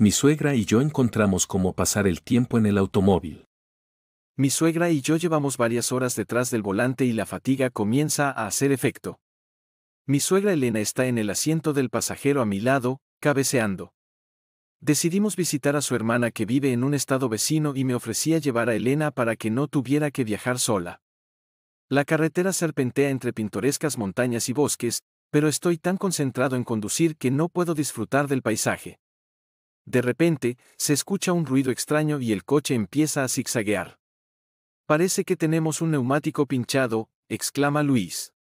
mi suegra y yo encontramos cómo pasar el tiempo en el automóvil. Mi suegra y yo llevamos varias horas detrás del volante y la fatiga comienza a hacer efecto. Mi suegra Elena está en el asiento del pasajero a mi lado, cabeceando. Decidimos visitar a su hermana que vive en un estado vecino y me ofrecía llevar a Elena para que no tuviera que viajar sola. La carretera serpentea entre pintorescas montañas y bosques, pero estoy tan concentrado en conducir que no puedo disfrutar del paisaje. De repente, se escucha un ruido extraño y el coche empieza a zigzaguear. Parece que tenemos un neumático pinchado, exclama Luis.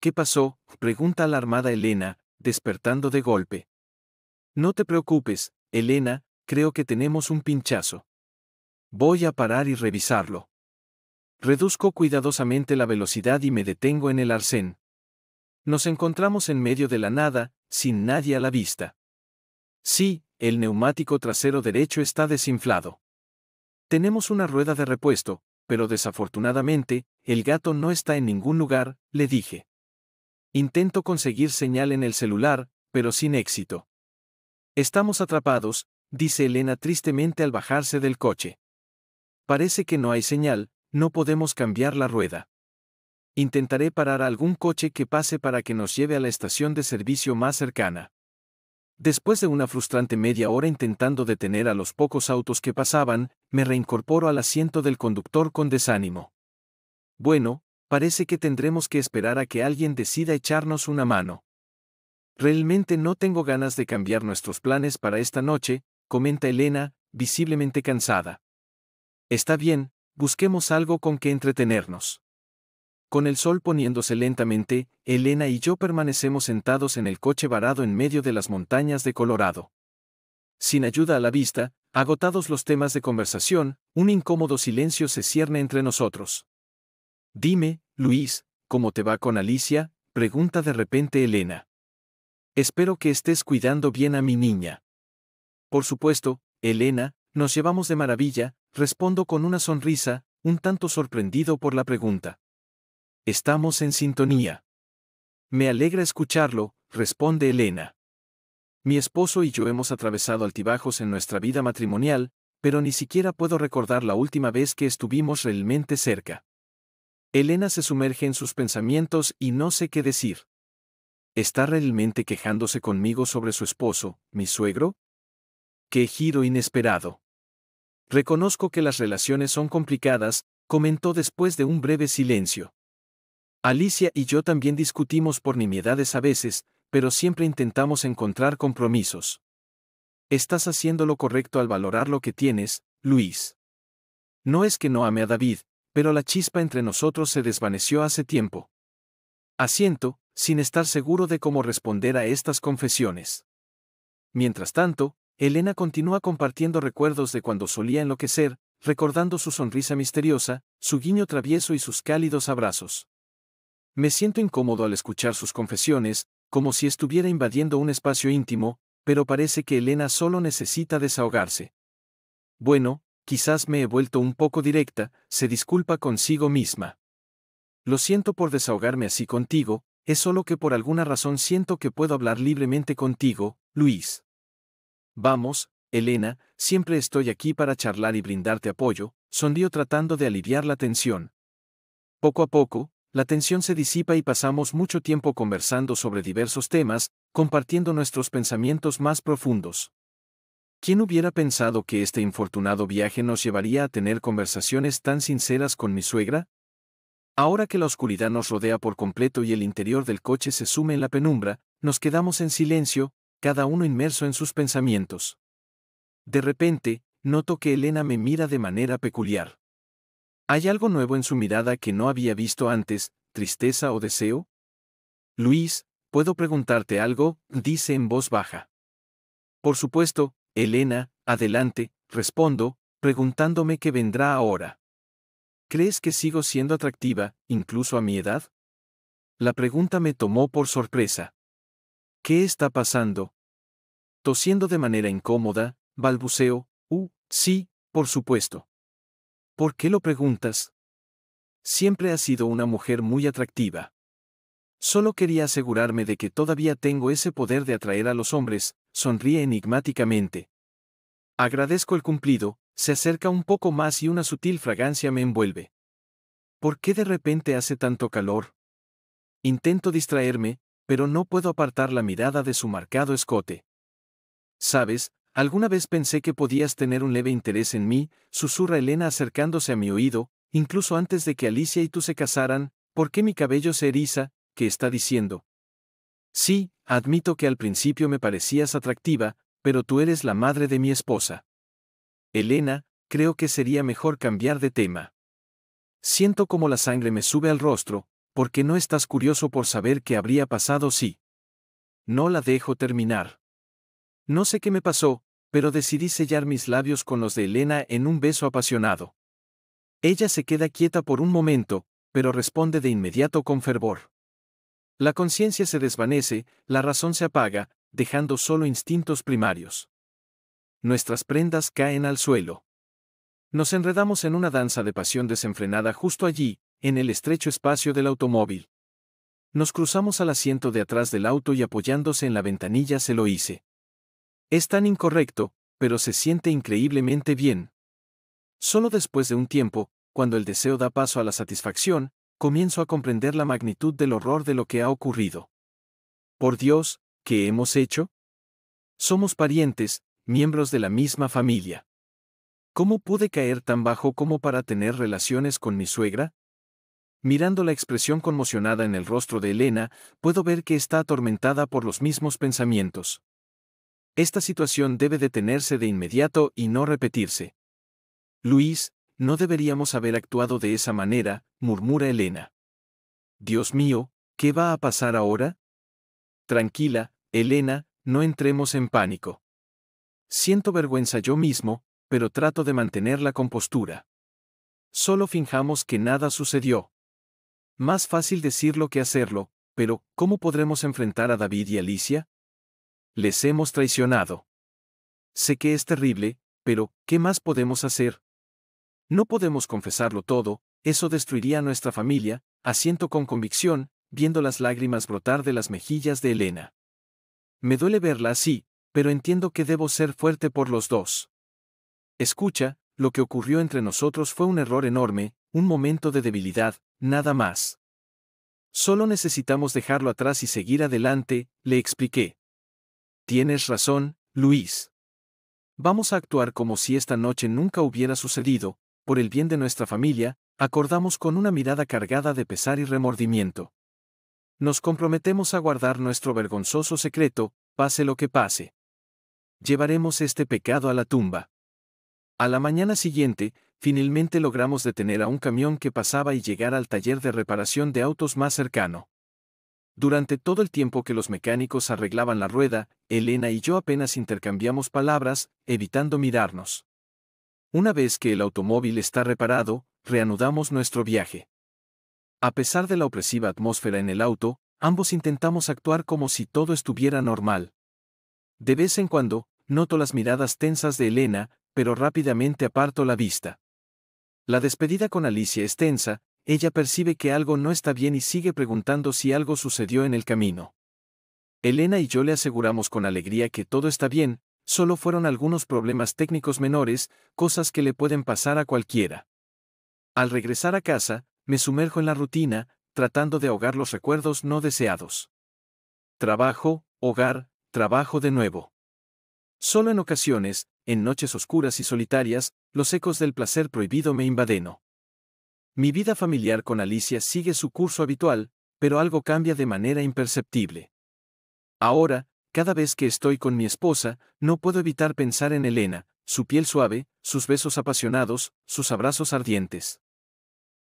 ¿Qué pasó? pregunta alarmada Elena, despertando de golpe. No te preocupes, Elena, creo que tenemos un pinchazo. Voy a parar y revisarlo. Reduzco cuidadosamente la velocidad y me detengo en el arcén. Nos encontramos en medio de la nada, sin nadie a la vista. Sí, el neumático trasero derecho está desinflado. Tenemos una rueda de repuesto, pero desafortunadamente, el gato no está en ningún lugar, le dije. Intento conseguir señal en el celular, pero sin éxito. Estamos atrapados, dice Elena tristemente al bajarse del coche. Parece que no hay señal, no podemos cambiar la rueda. Intentaré parar algún coche que pase para que nos lleve a la estación de servicio más cercana. Después de una frustrante media hora intentando detener a los pocos autos que pasaban, me reincorporo al asiento del conductor con desánimo. Bueno, parece que tendremos que esperar a que alguien decida echarnos una mano. Realmente no tengo ganas de cambiar nuestros planes para esta noche, comenta Elena, visiblemente cansada. Está bien, busquemos algo con que entretenernos. Con el sol poniéndose lentamente, Elena y yo permanecemos sentados en el coche varado en medio de las montañas de Colorado. Sin ayuda a la vista, agotados los temas de conversación, un incómodo silencio se cierne entre nosotros. Dime, Luis, ¿cómo te va con Alicia? pregunta de repente Elena. Espero que estés cuidando bien a mi niña. Por supuesto, Elena, nos llevamos de maravilla, respondo con una sonrisa, un tanto sorprendido por la pregunta. Estamos en sintonía. Me alegra escucharlo, responde Elena. Mi esposo y yo hemos atravesado altibajos en nuestra vida matrimonial, pero ni siquiera puedo recordar la última vez que estuvimos realmente cerca. Elena se sumerge en sus pensamientos y no sé qué decir. ¿Está realmente quejándose conmigo sobre su esposo, mi suegro? ¡Qué giro inesperado! Reconozco que las relaciones son complicadas, comentó después de un breve silencio. Alicia y yo también discutimos por nimiedades a veces, pero siempre intentamos encontrar compromisos. Estás haciendo lo correcto al valorar lo que tienes, Luis. No es que no ame a David, pero la chispa entre nosotros se desvaneció hace tiempo. Asiento, sin estar seguro de cómo responder a estas confesiones. Mientras tanto, Elena continúa compartiendo recuerdos de cuando solía enloquecer, recordando su sonrisa misteriosa, su guiño travieso y sus cálidos abrazos. Me siento incómodo al escuchar sus confesiones, como si estuviera invadiendo un espacio íntimo, pero parece que Elena solo necesita desahogarse. Bueno, quizás me he vuelto un poco directa, se disculpa consigo misma. Lo siento por desahogarme así contigo, es solo que por alguna razón siento que puedo hablar libremente contigo, Luis. Vamos, Elena, siempre estoy aquí para charlar y brindarte apoyo, sonrió tratando de aliviar la tensión. Poco a poco, la tensión se disipa y pasamos mucho tiempo conversando sobre diversos temas, compartiendo nuestros pensamientos más profundos. ¿Quién hubiera pensado que este infortunado viaje nos llevaría a tener conversaciones tan sinceras con mi suegra? Ahora que la oscuridad nos rodea por completo y el interior del coche se sume en la penumbra, nos quedamos en silencio, cada uno inmerso en sus pensamientos. De repente, noto que Elena me mira de manera peculiar. ¿Hay algo nuevo en su mirada que no había visto antes, tristeza o deseo? Luis, ¿puedo preguntarte algo? dice en voz baja. Por supuesto, Elena, adelante, respondo, preguntándome qué vendrá ahora. ¿Crees que sigo siendo atractiva, incluso a mi edad? La pregunta me tomó por sorpresa. ¿Qué está pasando? Tosiendo de manera incómoda, balbuceo, uh, sí, por supuesto. ¿Por qué lo preguntas? Siempre ha sido una mujer muy atractiva. Solo quería asegurarme de que todavía tengo ese poder de atraer a los hombres, sonríe enigmáticamente. Agradezco el cumplido, se acerca un poco más y una sutil fragancia me envuelve. ¿Por qué de repente hace tanto calor? Intento distraerme, pero no puedo apartar la mirada de su marcado escote. Sabes, Alguna vez pensé que podías tener un leve interés en mí, susurra Elena acercándose a mi oído, incluso antes de que Alicia y tú se casaran, ¿por qué mi cabello se eriza? ¿Qué está diciendo? Sí, admito que al principio me parecías atractiva, pero tú eres la madre de mi esposa. Elena, creo que sería mejor cambiar de tema. Siento como la sangre me sube al rostro, porque no estás curioso por saber qué habría pasado si. No la dejo terminar. No sé qué me pasó, pero decidí sellar mis labios con los de Elena en un beso apasionado. Ella se queda quieta por un momento, pero responde de inmediato con fervor. La conciencia se desvanece, la razón se apaga, dejando solo instintos primarios. Nuestras prendas caen al suelo. Nos enredamos en una danza de pasión desenfrenada justo allí, en el estrecho espacio del automóvil. Nos cruzamos al asiento de atrás del auto y apoyándose en la ventanilla se lo hice. Es tan incorrecto, pero se siente increíblemente bien. Solo después de un tiempo, cuando el deseo da paso a la satisfacción, comienzo a comprender la magnitud del horror de lo que ha ocurrido. Por Dios, ¿qué hemos hecho? Somos parientes, miembros de la misma familia. ¿Cómo pude caer tan bajo como para tener relaciones con mi suegra? Mirando la expresión conmocionada en el rostro de Elena, puedo ver que está atormentada por los mismos pensamientos. Esta situación debe detenerse de inmediato y no repetirse. Luis, no deberíamos haber actuado de esa manera, murmura Elena. Dios mío, ¿qué va a pasar ahora? Tranquila, Elena, no entremos en pánico. Siento vergüenza yo mismo, pero trato de mantener la compostura. Solo finjamos que nada sucedió. Más fácil decirlo que hacerlo, pero ¿cómo podremos enfrentar a David y Alicia? Les hemos traicionado. Sé que es terrible, pero, ¿qué más podemos hacer? No podemos confesarlo todo, eso destruiría a nuestra familia, asiento con convicción, viendo las lágrimas brotar de las mejillas de Elena. Me duele verla así, pero entiendo que debo ser fuerte por los dos. Escucha, lo que ocurrió entre nosotros fue un error enorme, un momento de debilidad, nada más. Solo necesitamos dejarlo atrás y seguir adelante, le expliqué. Tienes razón, Luis. Vamos a actuar como si esta noche nunca hubiera sucedido, por el bien de nuestra familia, acordamos con una mirada cargada de pesar y remordimiento. Nos comprometemos a guardar nuestro vergonzoso secreto, pase lo que pase. Llevaremos este pecado a la tumba. A la mañana siguiente, finalmente logramos detener a un camión que pasaba y llegar al taller de reparación de autos más cercano. Durante todo el tiempo que los mecánicos arreglaban la rueda, Elena y yo apenas intercambiamos palabras, evitando mirarnos. Una vez que el automóvil está reparado, reanudamos nuestro viaje. A pesar de la opresiva atmósfera en el auto, ambos intentamos actuar como si todo estuviera normal. De vez en cuando, noto las miradas tensas de Elena, pero rápidamente aparto la vista. La despedida con Alicia es tensa, ella percibe que algo no está bien y sigue preguntando si algo sucedió en el camino. Elena y yo le aseguramos con alegría que todo está bien, solo fueron algunos problemas técnicos menores, cosas que le pueden pasar a cualquiera. Al regresar a casa, me sumerjo en la rutina, tratando de ahogar los recuerdos no deseados. Trabajo, hogar, trabajo de nuevo. Solo en ocasiones, en noches oscuras y solitarias, los ecos del placer prohibido me invaden. Mi vida familiar con Alicia sigue su curso habitual, pero algo cambia de manera imperceptible. Ahora, cada vez que estoy con mi esposa, no puedo evitar pensar en Elena, su piel suave, sus besos apasionados, sus abrazos ardientes.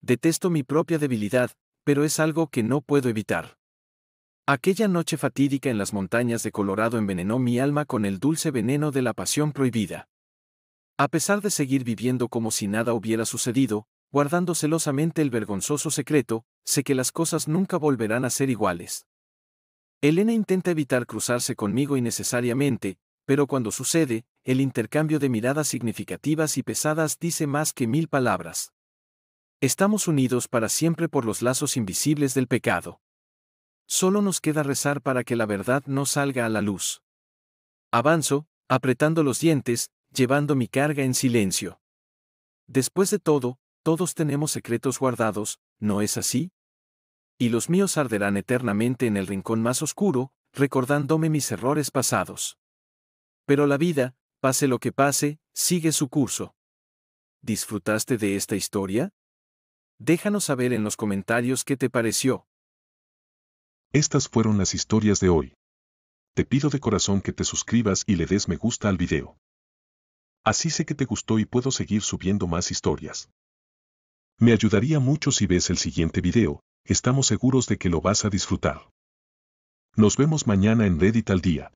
Detesto mi propia debilidad, pero es algo que no puedo evitar. Aquella noche fatídica en las montañas de Colorado envenenó mi alma con el dulce veneno de la pasión prohibida. A pesar de seguir viviendo como si nada hubiera sucedido, guardando celosamente el vergonzoso secreto, sé que las cosas nunca volverán a ser iguales. Elena intenta evitar cruzarse conmigo innecesariamente, pero cuando sucede, el intercambio de miradas significativas y pesadas dice más que mil palabras. Estamos unidos para siempre por los lazos invisibles del pecado. Solo nos queda rezar para que la verdad no salga a la luz. Avanzo, apretando los dientes, llevando mi carga en silencio. Después de todo, todos tenemos secretos guardados, ¿no es así? Y los míos arderán eternamente en el rincón más oscuro, recordándome mis errores pasados. Pero la vida, pase lo que pase, sigue su curso. ¿Disfrutaste de esta historia? Déjanos saber en los comentarios qué te pareció. Estas fueron las historias de hoy. Te pido de corazón que te suscribas y le des me gusta al video. Así sé que te gustó y puedo seguir subiendo más historias. Me ayudaría mucho si ves el siguiente video, estamos seguros de que lo vas a disfrutar. Nos vemos mañana en Reddit al día.